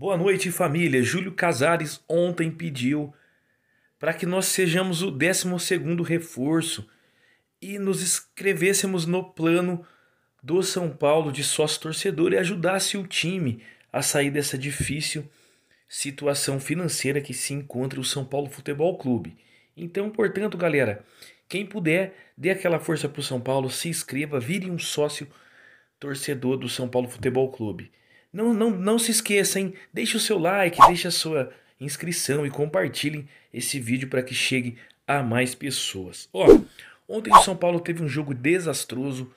Boa noite, família. Júlio Casares ontem pediu para que nós sejamos o 12 reforço e nos inscrevêssemos no plano do São Paulo de sócio torcedor e ajudasse o time a sair dessa difícil situação financeira que se encontra o São Paulo Futebol Clube. Então, portanto, galera, quem puder, dê aquela força para o São Paulo, se inscreva, vire um sócio torcedor do São Paulo Futebol Clube. Não, não, não se esqueçam, deixe o seu like, deixe a sua inscrição e compartilhem esse vídeo para que chegue a mais pessoas. Ó, ontem o São Paulo teve um jogo desastroso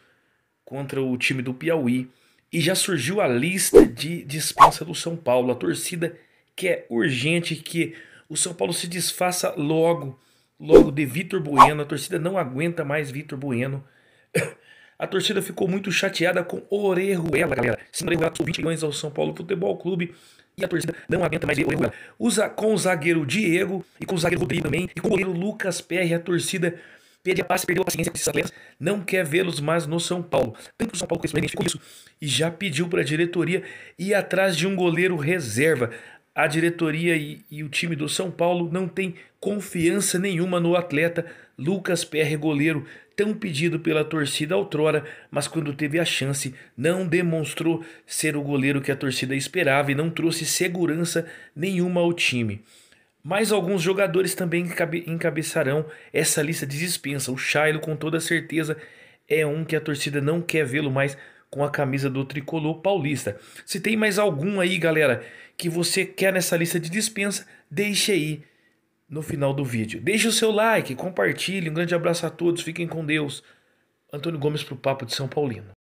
contra o time do Piauí e já surgiu a lista de dispensa do São Paulo. A torcida quer é urgente que o São Paulo se desfaça logo, logo de Vitor Bueno. A torcida não aguenta mais Vitor Bueno. A torcida ficou muito chateada com Orejuela, galera. Sim, Orejuela subiu 20 milhões ao São Paulo Futebol Clube e a torcida não aguenta mais ver Orejuela. Usa com o zagueiro Diego e com o zagueiro Rodrigo também e com o goleiro Lucas Perry, a torcida perde a paz, perdeu a paciência com esses atletas, não quer vê-los mais no São Paulo. Tanto o São Paulo que se com isso e já pediu para a diretoria ir atrás de um goleiro reserva a diretoria e, e, o time do São Paulo não tem confiança nenhuma no atleta Lucas Perre, goleiro, tão pedido pela torcida outrora, mas quando teve a chance não demonstrou ser o goleiro que a torcida esperava e não trouxe segurança nenhuma ao time. Mas alguns jogadores também encabeçarão essa lista de dispensa. O Shailo, com toda certeza, é um que a torcida não quer vê-lo mais com a camisa do tricolor paulista. Se tem mais algum aí, galera, que você quer nessa lista de dispensa, deixe aí no final do vídeo. Deixe o seu like, compartilhe, um grande abraço a todos, fiquem com Deus. Antônio Gomes para o Papo de São Paulino.